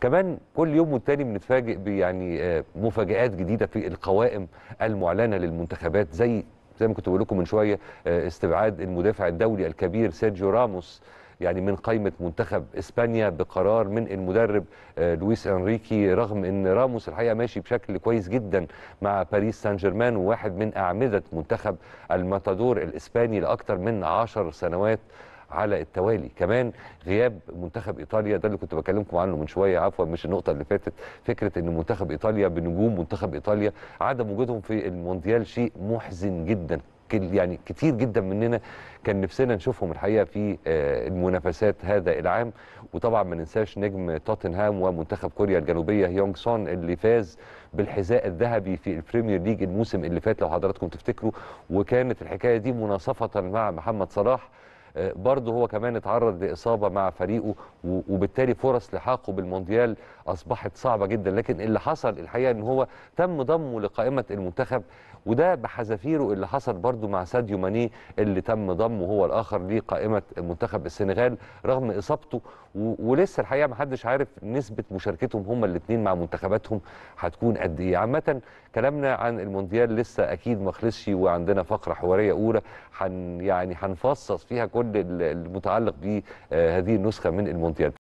كمان كل يوم والتاني بنتفاجئ بيعني آه، مفاجآت جديدة في القوائم المعلنة للمنتخبات زي زي ما كنت بقول لكم من شوية آه، استبعاد المدافع الدولي الكبير سيرجيو راموس يعني من قائمة منتخب إسبانيا بقرار من المدرب آه، لويس أنريكي رغم أن راموس الحقيقة ماشي بشكل كويس جدا مع باريس سان جيرمان وواحد من أعمدة منتخب الماتادور الإسباني لأكثر من عشر سنوات على التوالي كمان غياب منتخب ايطاليا ده اللي كنت بكلمكم عنه من شويه عفوا مش النقطه اللي فاتت فكره ان منتخب ايطاليا بنجوم منتخب ايطاليا عدم وجودهم في المونديال شيء محزن جدا يعني كتير جدا مننا كان نفسنا نشوفهم الحقيقه في آه، المنافسات هذا العام وطبعا ما ننساش نجم توتنهام ومنتخب كوريا الجنوبيه هيونغ سون اللي فاز بالحذاء الذهبي في البريمير ليج الموسم اللي فات لو حضراتكم تفتكروا وكانت الحكايه دي مناصفه مع محمد صلاح آه، برضه هو كمان اتعرض لاصابه مع فريقه وبالتالي فرص لحاقه بالمونديال اصبحت صعبه جدا لكن اللي حصل الحقيقه ان هو تم ضمه لقائمه المنتخب وده بحذافيره اللي حصل برضه مع ساديو ماني اللي تم ضمه هو الاخر لقائمه منتخب السنغال رغم اصابته ولسه الحقيقه ما حدش عارف نسبه مشاركتهم هم الاثنين مع منتخباتهم هتكون قد ايه عامه كلامنا عن المونديال لسه اكيد ما خلصش وعندنا فقره حواريه اولى حن يعني هنفصص فيها كل كل المتعلق بهذه النسخه من المونديال